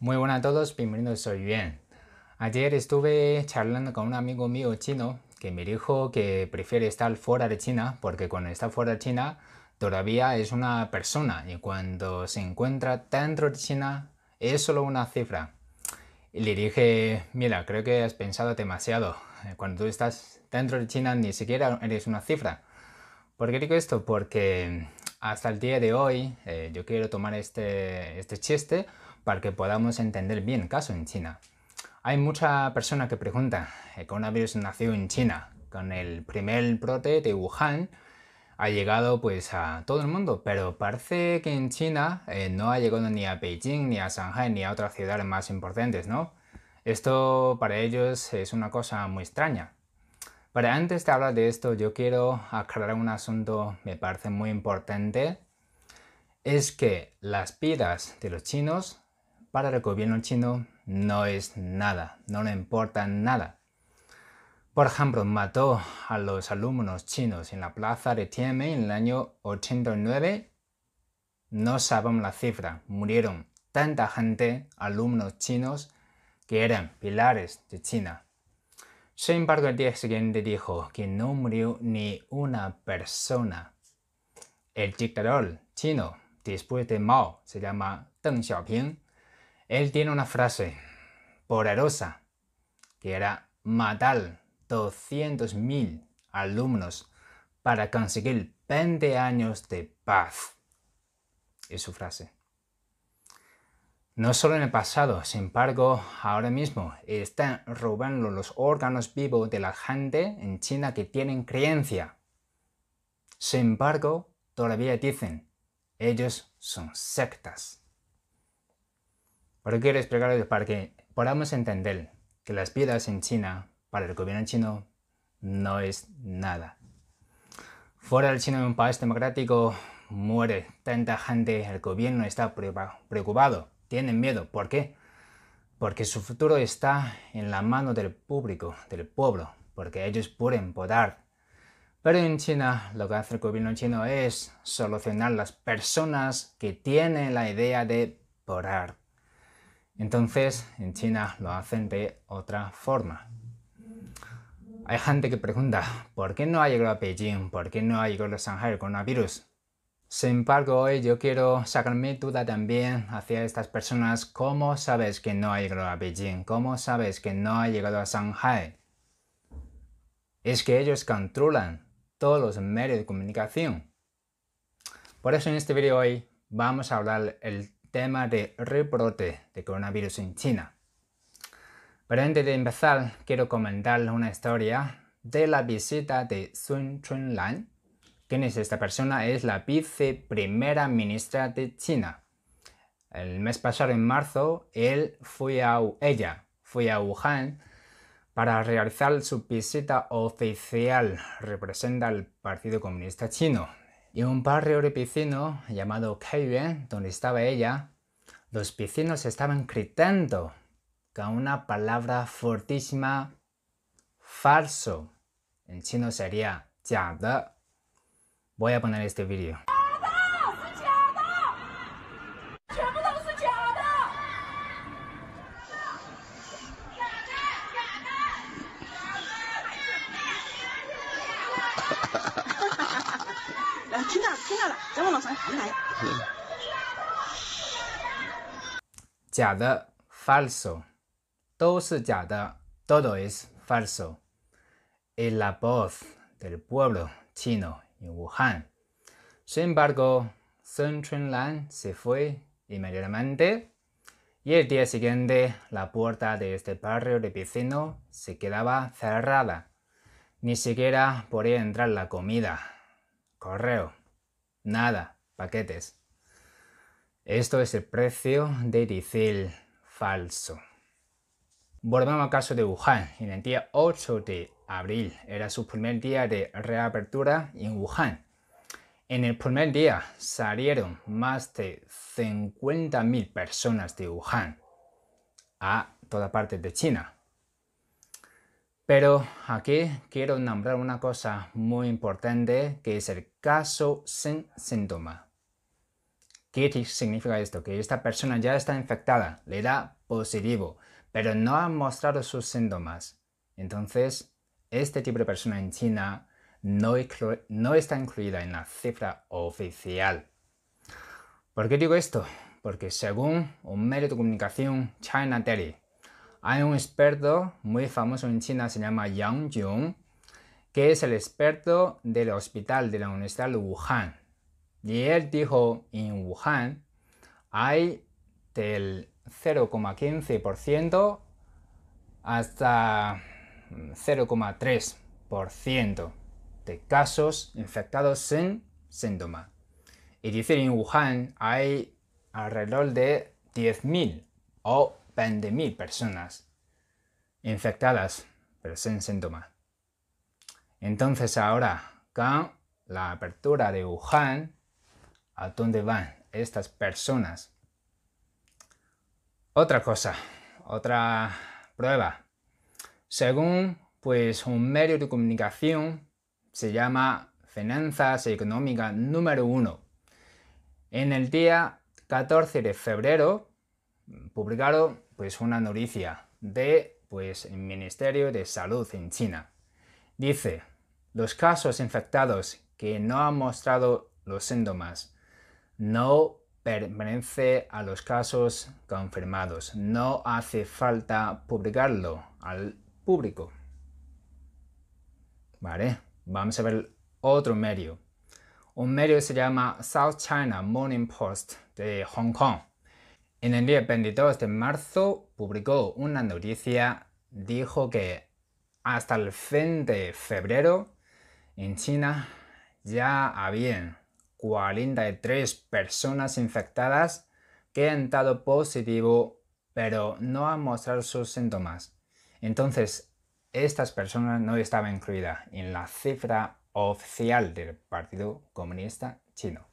Muy buenas a todos, bienvenidos, soy Bien. Ayer estuve charlando con un amigo mío chino que me dijo que prefiere estar fuera de China porque cuando está fuera de China todavía es una persona y cuando se encuentra dentro de China es solo una cifra. Y le dije, mira, creo que has pensado demasiado. Cuando tú estás dentro de China ni siquiera eres una cifra. ¿Por qué digo esto? Porque mm, hasta el día de hoy eh, yo quiero tomar este, este chiste para que podamos entender bien el caso en China. Hay mucha persona que pregunta, ¿el eh, coronavirus nació en China? Con el primer brote de Wuhan ha llegado pues a todo el mundo, pero parece que en China eh, no ha llegado ni a Beijing, ni a Shanghai, ni a otras ciudades más importantes, ¿no? Esto para ellos es una cosa muy extraña. Pero antes de hablar de esto, yo quiero aclarar un asunto me parece muy importante. Es que las vidas de los chinos para el gobierno chino no es nada, no le importa nada. Por ejemplo, mató a los alumnos chinos en la plaza de Tiananmen en el año 89. No sabemos la cifra, murieron tanta gente, alumnos chinos, que eran pilares de China. Sin embargo, el día siguiente dijo que no murió ni una persona. El dictador chino, después de Mao, se llama Deng Xiaoping él tiene una frase poderosa que era matar 200.000 alumnos para conseguir 20 años de paz. Es su frase. No solo en el pasado, sin embargo, ahora mismo están robando los órganos vivos de la gente en China que tienen creencia. Sin embargo, todavía dicen, ellos son sectas. Pero quiero explicarles para que podamos entender que las piedras en China, para el gobierno chino, no es nada. Fuera del China, en un país democrático, muere tanta gente, el gobierno está preocupado, tienen miedo. ¿Por qué? Porque su futuro está en la mano del público, del pueblo, porque ellos pueden votar. Pero en China, lo que hace el gobierno chino es solucionar las personas que tienen la idea de porar. Entonces, en China lo hacen de otra forma. Hay gente que pregunta, ¿por qué no ha llegado a Beijing? ¿Por qué no ha llegado a Shanghai el coronavirus? Sin embargo, hoy yo quiero sacarme mi duda también hacia estas personas. ¿Cómo sabes que no ha llegado a Beijing? ¿Cómo sabes que no ha llegado a Shanghai? Es que ellos controlan todos los medios de comunicación. Por eso en este vídeo hoy vamos a hablar el tema de rebrote de coronavirus en China. Pero antes de empezar, quiero comentar una historia de la visita de Sun Chunlan. ¿Quién es esta persona? Es la primera ministra de China. El mes pasado, en marzo, él fue a, ella fue a Wuhan para realizar su visita oficial. Representa al Partido Comunista Chino, y en un barrio de piscino llamado Kaiyuan, donde estaba ella, los piscinos estaban gritando con una palabra fortísima, falso. En chino sería 假的. Voy a poner este vídeo. FALSO Todo es falso Es la voz del pueblo chino en Wuhan. Sin embargo, Sun Lan se fue inmediatamente y el día siguiente la puerta de este barrio de vecino se quedaba cerrada. Ni siquiera podía entrar la comida correo, nada, paquetes. Esto es el precio de Dicil falso. volvemos al caso de Wuhan. En el día 8 de abril era su primer día de reapertura en Wuhan. En el primer día salieron más de 50.000 personas de Wuhan a toda parte de China. Pero aquí quiero nombrar una cosa muy importante que es el caso sin síntoma. ¿Qué significa esto? Que esta persona ya está infectada, le da positivo, pero no ha mostrado sus síntomas. Entonces, este tipo de persona en China no, está incluida en la cifra oficial. ¿Por qué digo esto? Porque según un medio de comunicación, China Daily, hay un experto muy famoso en China, se llama Yang Jung, que es el experto del hospital de la Universidad de Wuhan. Y él dijo, en Wuhan hay del 0,15% hasta 0,3% de casos infectados sin síntoma. Y dice, en Wuhan hay alrededor de 10.000 o de personas infectadas, pero sin síntomas. Entonces ahora, con la apertura de Wuhan, ¿a dónde van estas personas? Otra cosa, otra prueba. Según pues un medio de comunicación se llama Finanzas Económicas número 1. En el día 14 de febrero publicaron pues una noticia de pues el Ministerio de Salud en China. Dice, los casos infectados que no han mostrado los síntomas no permanece a los casos confirmados. No hace falta publicarlo al público. Vale, vamos a ver otro medio. Un medio se llama South China Morning Post de Hong Kong. En el día 22 de marzo publicó una noticia, dijo que hasta el fin de febrero en China ya habían 43 personas infectadas que han dado positivo pero no han mostrado sus síntomas. Entonces, estas personas no estaban incluidas en la cifra oficial del Partido Comunista Chino.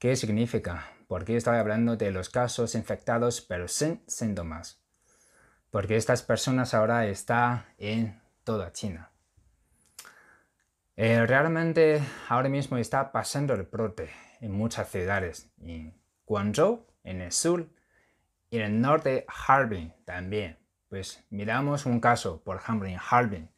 ¿Qué significa? Porque estoy hablando de los casos infectados pero sin síntomas. Porque estas personas ahora están en toda China. Eh, realmente ahora mismo está pasando el brote en muchas ciudades. En Guangzhou, en el sur y en el norte, Harbin también. Pues miramos un caso, por ejemplo, en Harbin.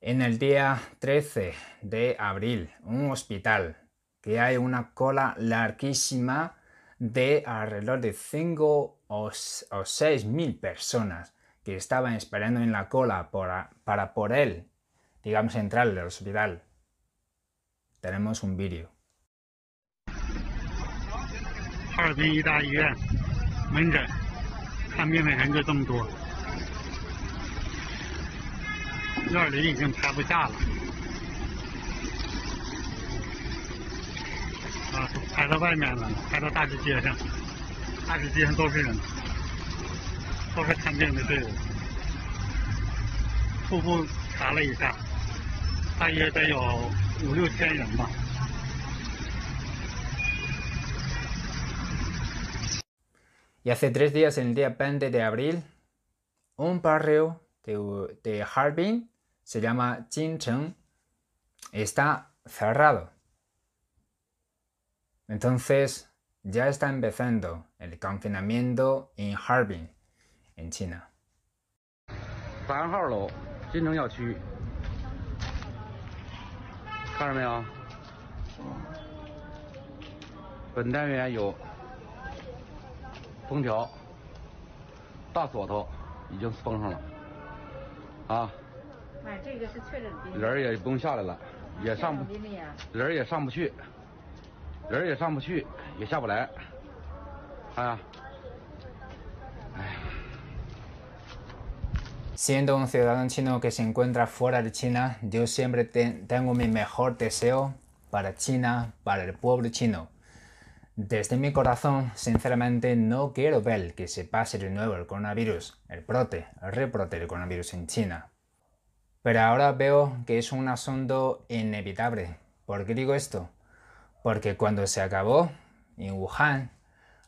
En el día 13 de abril, un hospital que hay una cola larguísima de alrededor de 5 o, 6 mil personas que estaban esperando en la cola para, para por él, digamos, entrar al hospital. Tenemos un vídeo. y hace tres días, en el día 20 de abril, un barrio de, de Harbin se llama Jincheng está cerrado entonces ya está empezando el confinamiento en Harbin en China。三号楼金城小区，看着没有？本单元有封条、大锁头，已经封上了。啊，人也不用下来了，也上不，人也上不去。Siendo un ciudadano chino que se encuentra fuera de China, yo siempre tengo mi mejor deseo para China, para el pueblo chino. Desde mi corazón, sinceramente, no quiero ver que se pase de nuevo el coronavirus, el prote, el reprote del coronavirus en China. Pero ahora veo que es un asunto inevitable. ¿Por qué digo esto? Porque cuando se acabó en Wuhan,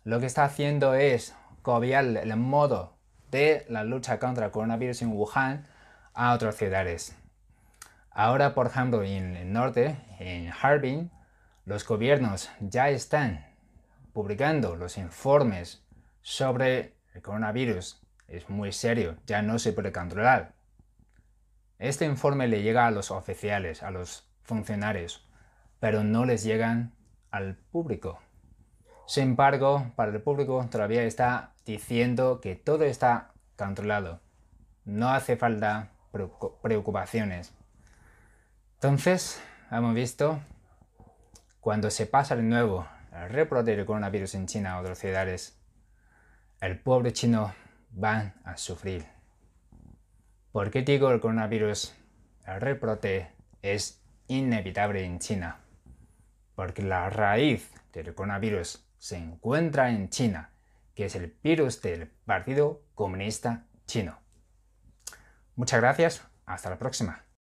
lo que está haciendo es copiar el modo de la lucha contra el coronavirus en Wuhan a otras ciudades. Ahora, por ejemplo, en el norte, en Harbin, los gobiernos ya están publicando los informes sobre el coronavirus. Es muy serio, ya no se puede controlar. Este informe le llega a los oficiales, a los funcionarios, pero no les llegan al público. Sin embargo, para el público todavía está diciendo que todo está controlado. No hace falta preocupaciones. Entonces, hemos visto cuando se pasa de nuevo el rebrote del coronavirus en China o otras ciudades, el pueblo chino va a sufrir. ¿Por qué digo el coronavirus? El rebrote es inevitable en China porque la raíz del coronavirus se encuentra en China, que es el virus del Partido Comunista Chino. Muchas gracias, hasta la próxima.